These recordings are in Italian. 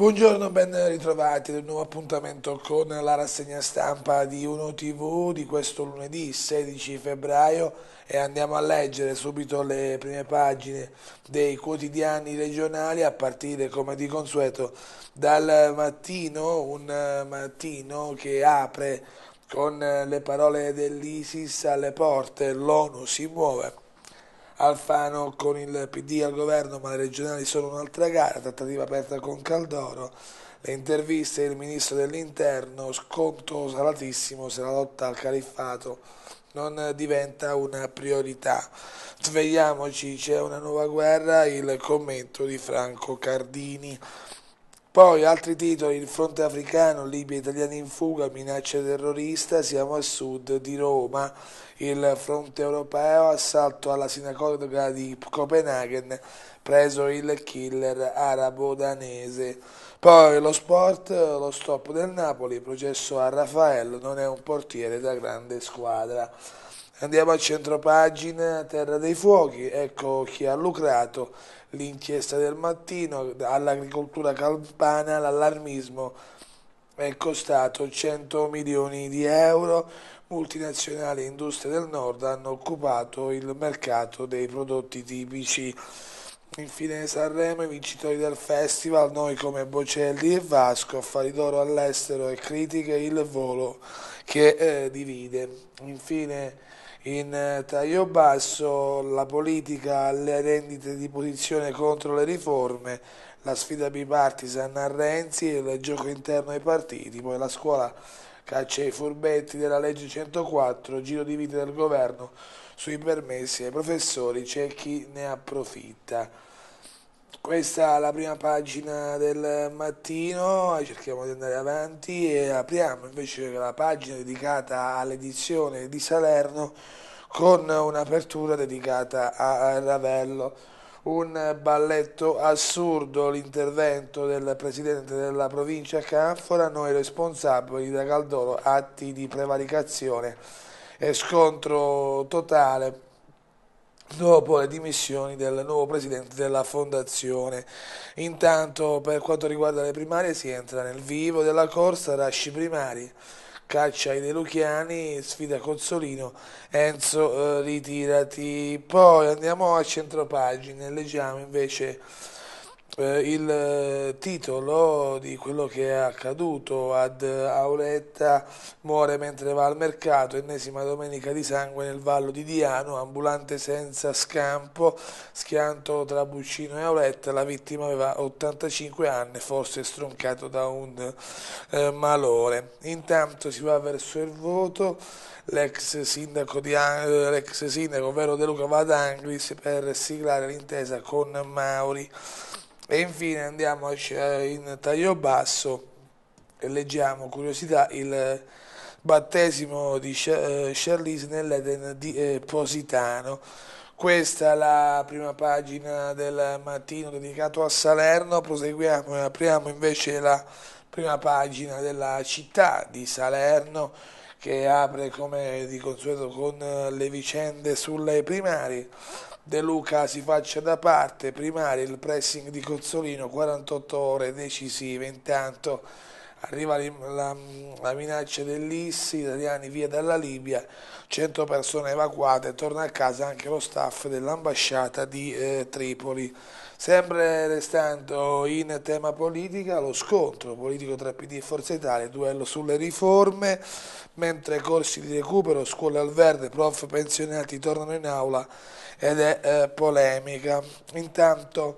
Buongiorno, ben ritrovati ad un nuovo appuntamento con la rassegna stampa di Uno TV di questo lunedì 16 febbraio e andiamo a leggere subito le prime pagine dei quotidiani regionali a partire come di consueto dal mattino, un mattino che apre con le parole dell'ISIS alle porte, l'ONU si muove Alfano con il PD al governo, ma le regionali sono un'altra gara, trattativa aperta con Caldoro, le interviste del ministro dell'interno, sconto salatissimo se la lotta al califfato non diventa una priorità. Svegliamoci, c'è una nuova guerra, il commento di Franco Cardini. Poi altri titoli, il fronte africano, Libia italiani in fuga, minaccia terrorista, siamo a sud di Roma il fronte europeo, assalto alla sinagoga di Copenaghen, preso il killer arabo-danese. Poi lo sport, lo stop del Napoli, processo a Raffaello, non è un portiere da grande squadra. Andiamo a centropagina, Terra dei Fuochi, ecco chi ha lucrato, l'inchiesta del mattino, all'agricoltura campana l'allarmismo è costato 100 milioni di euro, multinazionali e industrie del nord hanno occupato il mercato dei prodotti tipici. Infine Sanremo, i vincitori del festival, noi come Bocelli e Vasco, affari d'oro all'estero e critiche, il volo che eh, divide. Infine in eh, taglio basso la politica alle rendite di posizione contro le riforme, la sfida bipartisan a Renzi, il gioco interno ai partiti, poi la scuola caccia ai furbetti della legge 104, giro di vita del governo sui permessi ai professori, c'è chi ne approfitta. Questa è la prima pagina del mattino, cerchiamo di andare avanti e apriamo invece la pagina dedicata all'edizione di Salerno con un'apertura dedicata a Ravello un balletto assurdo l'intervento del presidente della provincia Canfora, noi responsabili da Caldoro, atti di prevaricazione e scontro totale dopo le dimissioni del nuovo presidente della fondazione. Intanto per quanto riguarda le primarie si entra nel vivo della corsa, rasci primari caccia ai Deluchiani, sfida Cozzolino, Enzo eh, ritirati. Poi andiamo a centropagine, leggiamo invece eh, il eh, titolo di quello che è accaduto ad eh, Auletta muore mentre va al mercato, ennesima domenica di sangue nel vallo di Diano, ambulante senza scampo, schianto tra Buccino e Auletta, la vittima aveva 85 anni, forse stroncato da un eh, malore. Intanto si va verso il voto l'ex sindaco, l'ex sindaco ovvero De Luca Vadangris per siglare l'intesa con Mauri. E infine andiamo in taglio basso e leggiamo curiosità il battesimo di eh, Charlize nell'Eden di eh, Positano. Questa è la prima pagina del mattino dedicato a Salerno, proseguiamo e apriamo invece la prima pagina della città di Salerno che apre come di consueto con eh, le vicende sulle primarie. De Luca si faccia da parte, primarie il pressing di Cozzolino, 48 ore decisive intanto arriva la, la minaccia dell'ISI, italiani via dalla Libia, 100 persone evacuate, torna a casa anche lo staff dell'ambasciata di eh, Tripoli. Sempre restando in tema politica, lo scontro politico tra PD e Forza Italia, duello sulle riforme, mentre corsi di recupero, scuole al verde, prof pensionati tornano in aula ed è eh, polemica. Intanto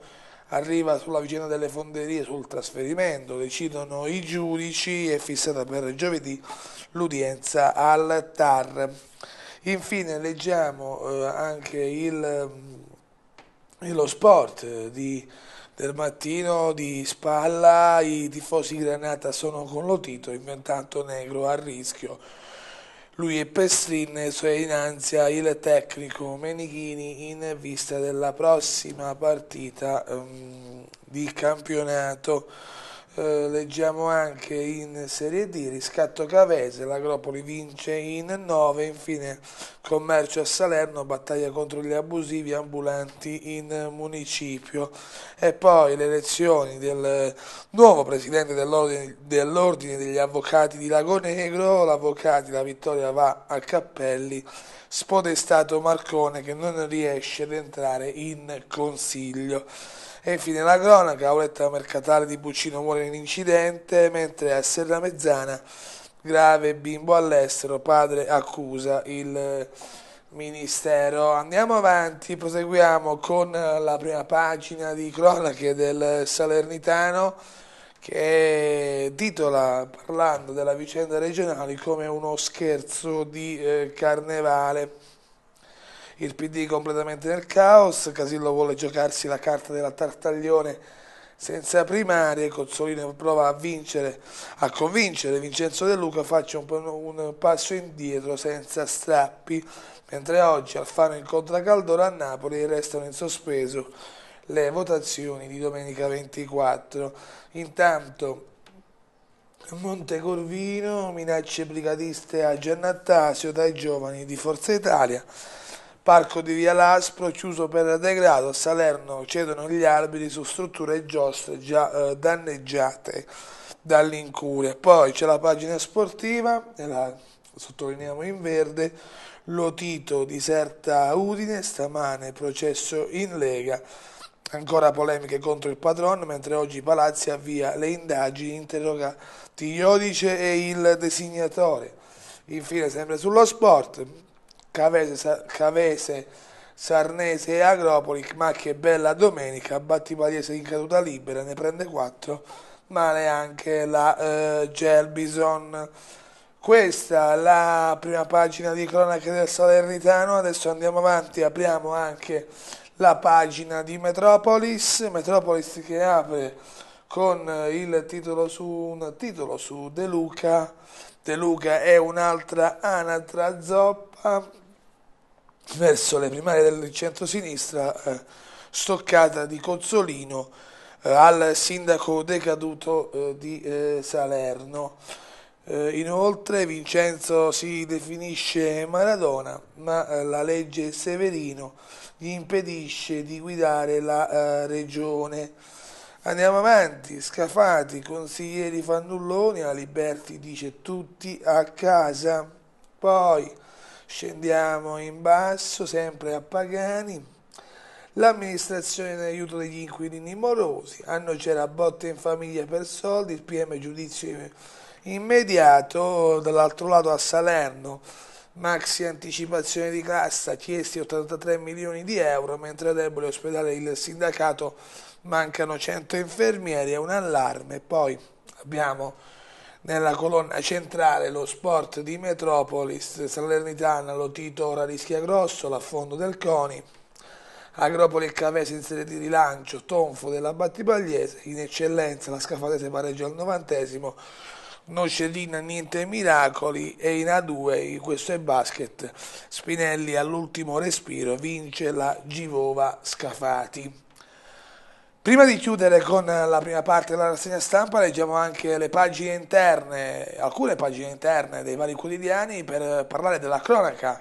arriva sulla vicenda delle fonderie, sul trasferimento, decidono i giudici, è fissata per giovedì l'udienza al TAR. Infine leggiamo eh, anche il, mm, lo sport eh, di, del mattino di Spalla, i tifosi Granata sono con lo Tito, inventato Negro a rischio lui e Pestrin innanzia il tecnico Menichini in vista della prossima partita um, di campionato. Eh, leggiamo anche in Serie D, riscatto Cavese, l'Agropoli vince in 9, infine commercio a Salerno, battaglia contro gli abusivi ambulanti in municipio e poi le elezioni del nuovo presidente dell'ordine, dell'ordine degli avvocati di Lago Negro, l'avvocati la vittoria va a Cappelli, spodestato Marcone che non riesce ad entrare in consiglio. E infine la cronaca, auletta mercatale di Buccino muore in incidente, mentre a Serra Mezzana grave bimbo all'estero, padre accusa il eh, ministero. Andiamo avanti, proseguiamo con eh, la prima pagina di cronache del Salernitano che titola parlando della vicenda regionale come uno scherzo di eh, carnevale il PD completamente nel caos, Casillo vuole giocarsi la carta della Tartaglione senza primarie, Cozzolino prova a vincere, a convincere Vincenzo De Luca, faccia un, un passo indietro senza strappi, mentre oggi Alfano incontra Caldoro a Napoli e restano in sospeso le votazioni di domenica 24. Intanto Montecorvino minacce brigadiste a Giannattasio dai giovani di Forza Italia. Parco di Via Laspro chiuso per degrado, a Salerno cedono gli alberi su strutture e giostre già eh, danneggiate dall'incuria. Poi c'è la pagina sportiva, e la sottolineiamo in verde, Lotito diserta Udine, stamane processo in Lega, ancora polemiche contro il padrone, mentre oggi Palazzi avvia le indagini, interroga Tigliodice e il designatore. Infine, sempre sullo sport, Cavese, Cavese Sarnese e Agropoli, ma che bella domenica, Battipaliese in caduta libera, ne prende 4, male anche la eh, Gelbison. Questa è la prima pagina di cronache del Salernitano, adesso andiamo avanti, apriamo anche la pagina di Metropolis, Metropolis che apre con il titolo su, un titolo su De Luca, De Luca è un'altra anatra zoppa, verso le primarie del centro-sinistra, eh, stoccata di Cozzolino eh, al sindaco decaduto eh, di eh, Salerno. Eh, inoltre Vincenzo si definisce Maradona, ma la legge Severino gli impedisce di guidare la regione. Andiamo avanti, scafati, consiglieri fannulloni, Aliberti dice tutti a casa. Poi Scendiamo in basso, sempre a Pagani. L'amministrazione in aiuto degli inquilini morosi. Hanno c'era botte in famiglia per soldi, il PM giudizio immediato. Dall'altro lato a Salerno, maxi anticipazione di cassa, chiesti 83 milioni di euro, mentre a Debole ospedale il sindacato mancano 100 infermieri, è un allarme. Poi abbiamo nella colonna centrale lo sport di Metropolis, Salernitana, Lotito ora rischia grosso, l'affondo del Coni, Agropoli e Cavese in serie di rilancio, tonfo della Battipagliese, in eccellenza la Scafatese pareggia al novantesimo, Nocedina niente miracoli e in A2 questo è basket Spinelli all'ultimo respiro vince la Givova Scafati Prima di chiudere con la prima parte della rassegna stampa leggiamo anche le pagine interne, alcune pagine interne dei vari quotidiani per parlare della cronaca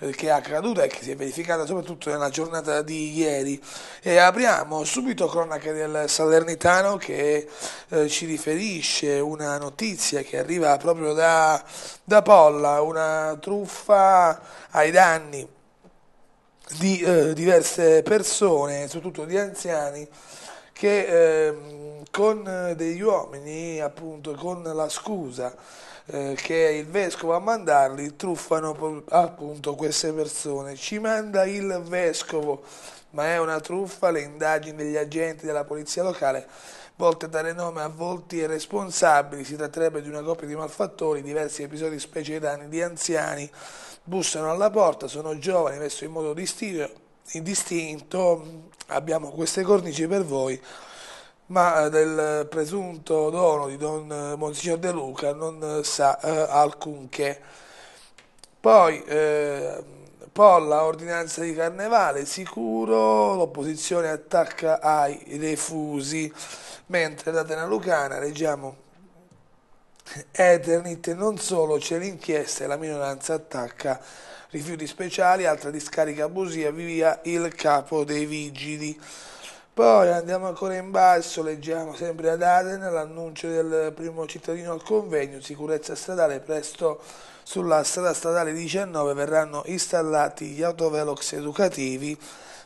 eh, che è accaduta e che si è verificata soprattutto nella giornata di ieri. E apriamo subito cronaca del Salernitano che eh, ci riferisce una notizia che arriva proprio da, da Polla, una truffa ai danni di eh, diverse persone, soprattutto di anziani, che ehm, eh, con degli uomini, appunto, con la scusa eh, che il vescovo a mandarli, truffano appunto queste persone. Ci manda il vescovo, ma è una truffa, le indagini degli agenti della polizia locale volte a dare nome a volti e responsabili, si tratterebbe di una coppia di malfattori, diversi episodi specie di danni di anziani bussano alla porta, sono giovani, messo in modo distinto, abbiamo queste cornici per voi, ma eh, del presunto dono di Don eh, Monsignor De Luca non eh, sa eh, alcunché. Poi eh, Polla, ordinanza di carnevale, sicuro, l'opposizione attacca ai refusi, mentre da Tena Lucana leggiamo Eternit non solo c'è l'inchiesta e la minoranza attacca rifiuti speciali, altra discarica abusiva, via il capo dei vigili. Poi andiamo ancora in basso, leggiamo sempre ad Aden l'annuncio del primo cittadino al convegno, sicurezza stradale, presto sulla strada stradale 19 verranno installati gli autovelox educativi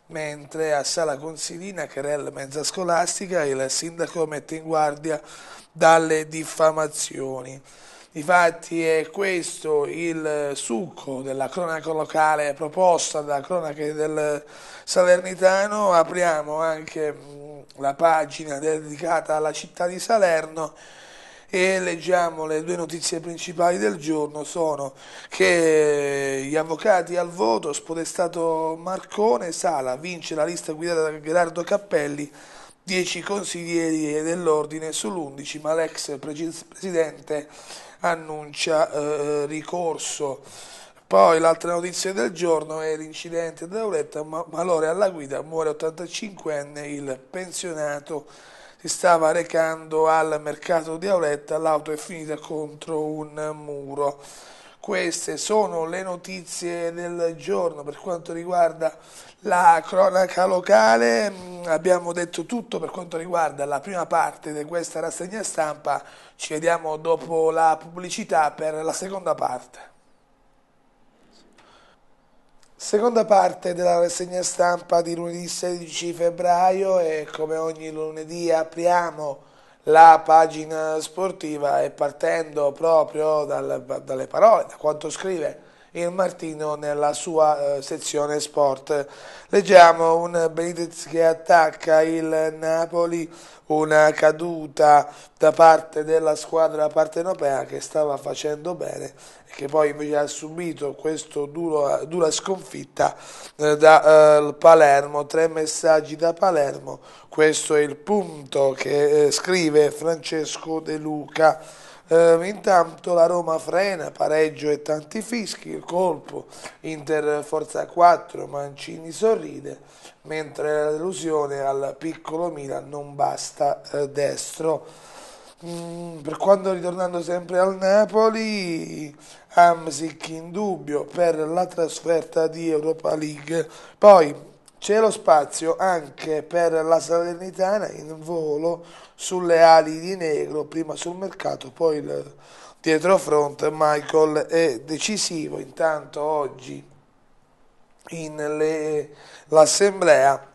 mentre a Sala Consilina, Carella Mezza Scolastica, il sindaco mette in guardia dalle diffamazioni. Difatti è questo il succo della cronaca locale proposta da Cronache del Salernitano. Apriamo anche mm, la pagina dedicata alla città di Salerno e leggiamo le due notizie principali del giorno sono che gli avvocati al voto, spodestato Marcone, Sala vince la lista guidata da Gerardo Cappelli 10 consiglieri dell'ordine sull'11, ma l'ex presidente annuncia eh, eh, ricorso. Poi l'altra notizia del giorno è l'incidente da Auletta, Malore alla guida, muore 85enne il pensionato si stava recando al mercato di Auletta, l'auto è finita contro un muro. Queste sono le notizie del giorno per quanto riguarda la cronaca locale. Mm, abbiamo detto tutto per quanto riguarda la prima parte di questa rassegna stampa. Ci vediamo dopo la pubblicità per la seconda parte. Seconda parte della rassegna stampa di lunedì 16 febbraio e come ogni lunedì apriamo la pagina sportiva e partendo proprio dal, dalle parole, da quanto scrive il Martino nella sua eh, sezione sport. Leggiamo un Benitez che attacca il Napoli, una caduta da parte della squadra partenopea che stava facendo bene e che poi invece ha subito questa dura sconfitta eh, da eh, Palermo. Tre messaggi da Palermo, questo è il punto che eh, scrive Francesco De Luca. Eh, intanto la Roma frena, pareggio e tanti fischi, il colpo Inter Forza 4, Mancini sorride, mentre la delusione al piccolo Milan non basta eh, destro. Mm, per quanto ritornando sempre al Napoli, Amsic in dubbio per la trasferta di Europa League. Poi c'è lo spazio anche per la Salernitana in volo sulle ali di Negro, prima sul mercato, poi il dietro fronte Michael è decisivo intanto oggi nell'assemblea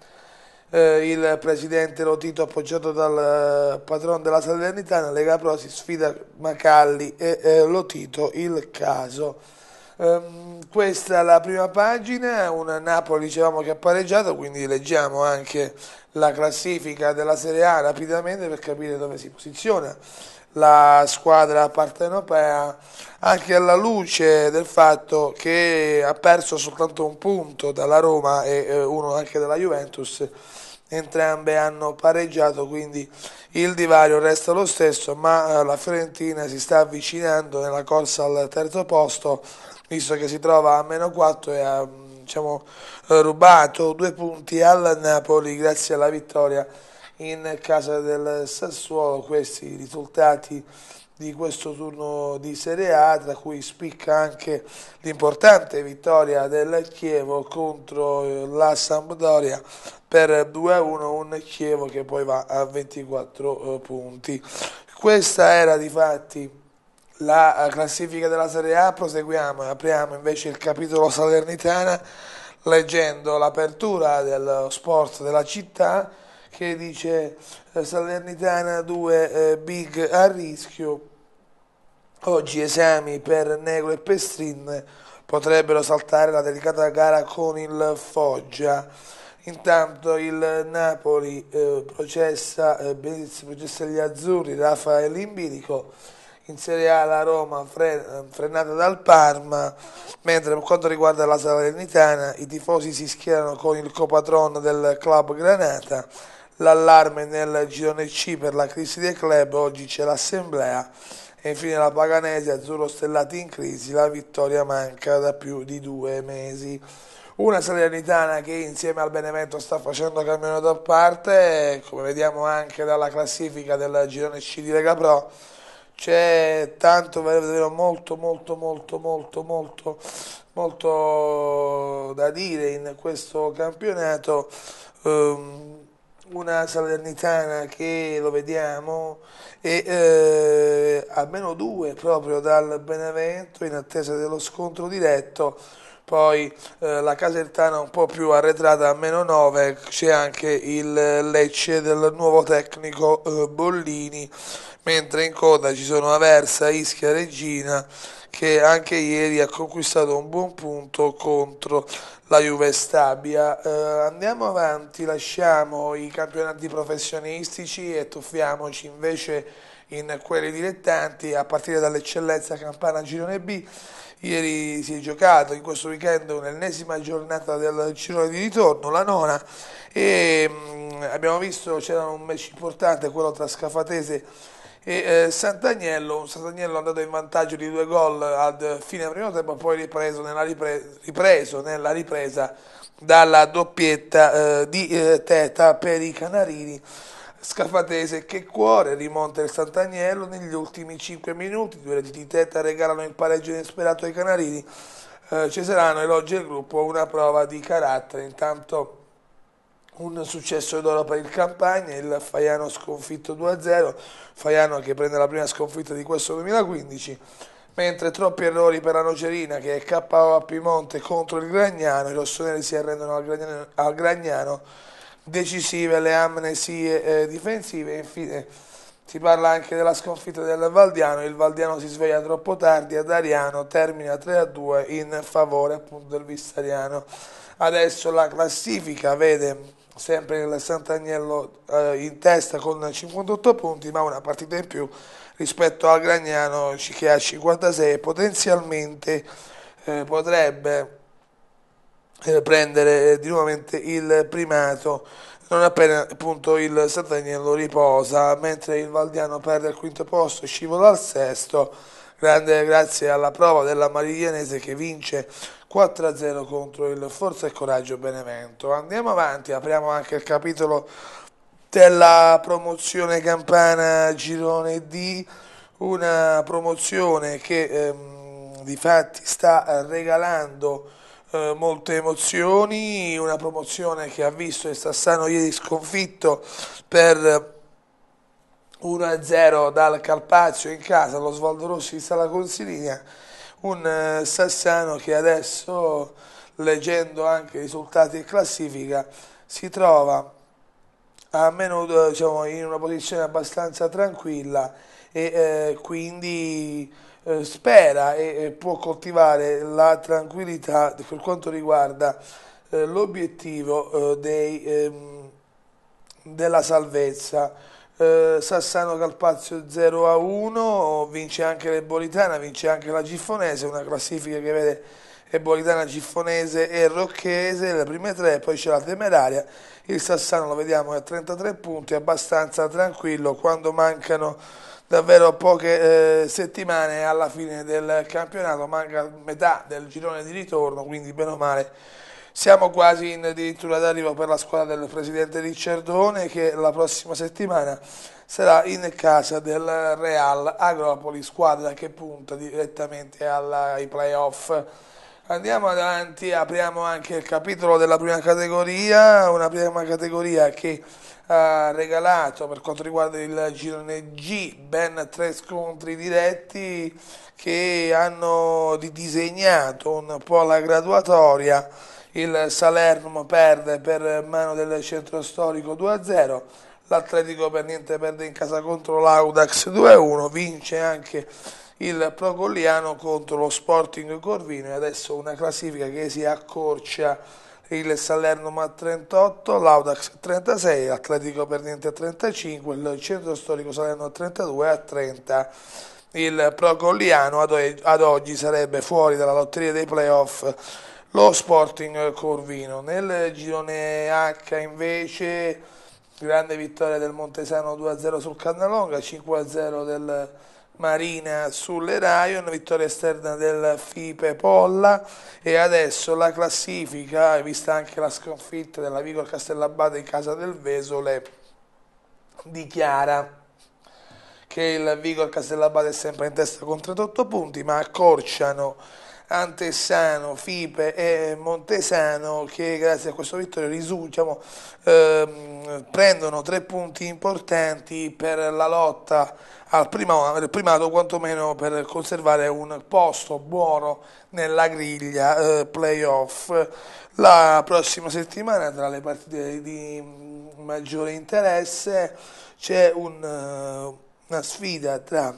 eh, il presidente Lotito appoggiato dal eh, padrone della Salernitana Lega Pro si sfida Macalli e eh, Lotito il caso Um, questa è la prima pagina, una Napoli dicevamo che ha pareggiato, quindi leggiamo anche la classifica della Serie A rapidamente per capire dove si posiziona la squadra partenopea anche alla luce del fatto che ha perso soltanto un punto dalla Roma e eh, uno anche dalla Juventus entrambe hanno pareggiato quindi il divario resta lo stesso ma eh, la Fiorentina si sta avvicinando nella corsa al terzo posto visto che si trova a meno 4 e ha diciamo, rubato due punti al Napoli grazie alla vittoria in casa del Sassuolo. Questi i risultati di questo turno di Serie A, tra cui spicca anche l'importante vittoria del Chievo contro la Sampdoria per 2-1, un Chievo che poi va a 24 eh, punti. Questa era di fatti la eh, classifica della Serie A, proseguiamo e apriamo invece il capitolo Salernitana leggendo l'apertura del sport della città che dice eh, Salernitana 2 eh, big a rischio, oggi esami per Negro e Pestrin potrebbero saltare la delicata gara con il Foggia. Intanto il Napoli eh, processa, eh, processa gli azzurri, Rafael Imbirico in Serie A la Roma fre frenata dal Parma, mentre per quanto riguarda la Salernitana i tifosi si schierano con il copatron del club Granata, l'allarme nel girone C per la crisi dei club, oggi c'è l'assemblea e infine la Paganese, azzurro stellati in crisi, la vittoria manca da più di due mesi. Una Salernitana che insieme al Benevento sta facendo cammino da parte, come vediamo anche dalla classifica del girone C di Lega Pro, c'è tanto davvero molto molto molto molto molto molto da dire in questo campionato um, una Salernitana che lo vediamo e eh, almeno due proprio dal Benevento in attesa dello scontro diretto poi eh, la Casertana un po' più arretrata a meno 9 c'è anche il Lecce del nuovo tecnico eh, Bollini mentre in coda ci sono Aversa, Ischia, Regina che anche ieri ha conquistato un buon punto contro la Juve Stabia. Eh, andiamo avanti, lasciamo i campionati professionistici e tuffiamoci invece in quelli dilettanti a partire dall'eccellenza Campana Girone B. Ieri si è giocato in questo weekend un'ennesima giornata del girone di ritorno, la nona, e mh, mm, abbiamo visto c'era un match importante, quello tra Scafatese e e eh, Sant'Agnello, Sant'Agnello è andato in vantaggio di due gol al fine primo tempo, poi ripreso nella, ripre ripreso nella ripresa dalla doppietta eh, di eh, Teta per i Canarini. Scafatese che cuore, rimonta il Sant'Agnello negli ultimi 5 minuti, due reti di Teta regalano il pareggio inesperato ai Canarini, eh, Cesarano elogia il gruppo, una prova di carattere, intanto un successo d'oro per il Campania, il Faiano sconfitto 2-0, Faiano che prende la prima sconfitta di questo 2015, mentre troppi errori per la Nocerina che è KO a Piemonte contro il Gragnano, i rossoneri si arrendono al Gragnano, al Gragnano decisive le amnesie eh, difensive, infine si parla anche della sconfitta del Valdiano, il Valdiano si sveglia troppo tardi ad Ariano, termina 3-2 in favore appunto del Vistariano. Adesso la classifica vede sempre il Sant'Agnello eh, in testa con 58 punti, ma una partita in più rispetto al Gragnano che ha 56 e potenzialmente eh, potrebbe eh, prendere eh, di nuovamente il primato non appena appunto il Sant'Agnello riposa, mentre il Valdiano perde il quinto posto, scivola al sesto, grande grazie alla prova della Mariglianese che vince 4-0 contro il Forza e Coraggio Benevento. Andiamo avanti, apriamo anche il capitolo della promozione campana Girone D, una promozione che ehm, di fatti sta regalando eh, molte emozioni, una promozione che ha visto il Sassano ieri sconfitto per 1-0 dal Carpazio in casa lo Svaldo Rossi di Sala Consiligna un eh, Sassano che adesso, leggendo anche i risultati in classifica, si trova a meno, diciamo, in una posizione abbastanza tranquilla e eh, quindi eh, spera e, e, può coltivare la tranquillità per quanto riguarda eh, l'obiettivo eh, ehm, della salvezza eh, Sassano Calpazio 0 a 1, vince anche l'Ebolitana, vince anche la Giffonese, una classifica che vede Ebolitana, Giffonese e Rocchese, le prime tre, poi c'è la Temeraria, il Sassano lo vediamo a 33 punti, abbastanza tranquillo quando mancano davvero poche eh, settimane alla fine del campionato, manca metà del girone di ritorno, quindi bene o male siamo quasi in addirittura d'arrivo per la squadra del presidente Ricciardone che la prossima settimana sarà in casa del Real Agropoli, squadra che punta direttamente alla, ai playoff. Andiamo avanti, apriamo anche il capitolo della prima categoria, una prima categoria che ha regalato per quanto riguarda il girone G ben tre scontri diretti che hanno disegnato un po' la graduatoria il Salerno perde per mano del centro storico 2-0, l'Atletico per niente perde in casa contro l'Audax 2-1, vince anche il Procogliano contro lo Sporting Corvino e adesso una classifica che si accorcia il Salerno a 38, l'Audax 36, l'Atletico per niente a 35, il Centro Storico Salerno a 32 a 30. Il Procogliano ad oggi sarebbe fuori dalla lotteria dei playoff lo Sporting Corvino. Nel girone H invece grande vittoria del Montesano 2-0 sul Cannalonga, 5-0 del Marina sull'Eraio, una vittoria esterna del Fipe Polla e adesso la classifica, vista anche la sconfitta della Vigor Castellabate in casa del Vesole, dichiara che il Vigor Castellabate è sempre in testa con 38 punti, ma accorciano Antessano, Fipe e Montesano che grazie a questo vittorio diciamo, ehm, prendono tre punti importanti per la lotta al primato, primato quantomeno per conservare un posto buono nella griglia eh, playoff. La prossima settimana tra le partite di maggiore interesse c'è un... Eh, una sfida tra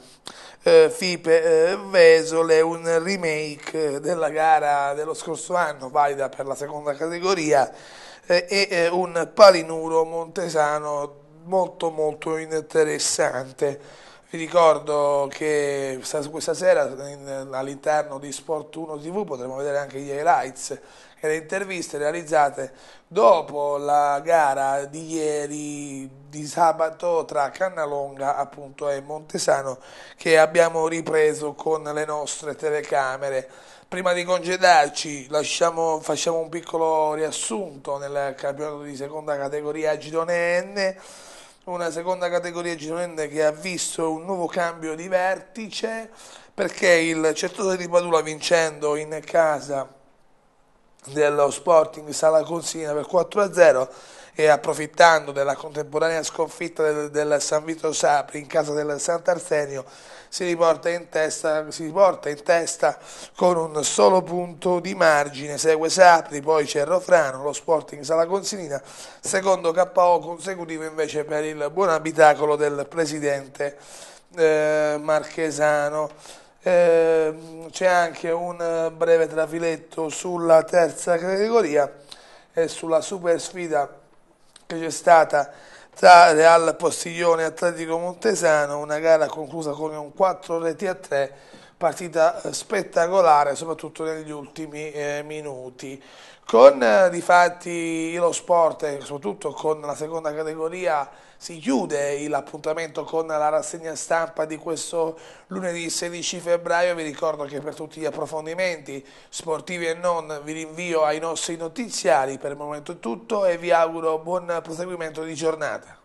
eh, Fipe e Vesole, un remake eh, della gara dello scorso anno, valida per la seconda categoria, eh, e eh, un palinuro montesano molto molto interessante. Vi ricordo che questa sera all'interno di Sport 1 TV potremo vedere anche gli highlights e le interviste realizzate dopo la gara di ieri di sabato tra Cannalonga appunto, e Montesano che abbiamo ripreso con le nostre telecamere. Prima di congedarci lasciamo, facciamo un piccolo riassunto nel campionato di seconda categoria Girone N una seconda categoria gironende che ha visto un nuovo cambio di vertice perché il Certosa di Padula vincendo in casa dello Sporting Sala Consina per 4-0 e approfittando della contemporanea sconfitta del, del San Vito Sapri in casa del Sant'Arsenio si riporta, testa, si riporta, in testa, con un solo punto di margine, segue Sapri, poi c'è Rofrano, lo Sporting Sala Consilina, secondo KO consecutivo invece per il buon abitacolo del presidente eh, marchesano. Ehm, c'è anche un eh, breve trafiletto sulla terza categoria e sulla super sfida che c'è stata tra Real Postiglione e Atletico Montesano, una gara conclusa con un 4 reti a 3, partita eh, spettacolare soprattutto negli ultimi eh, minuti. Con eh, di lo sport e soprattutto con la seconda categoria si chiude l'appuntamento con la rassegna stampa di questo lunedì 16 febbraio. Vi ricordo che per tutti gli approfondimenti sportivi e non vi rinvio ai nostri notiziari. Per il momento è tutto e vi auguro buon proseguimento di giornata.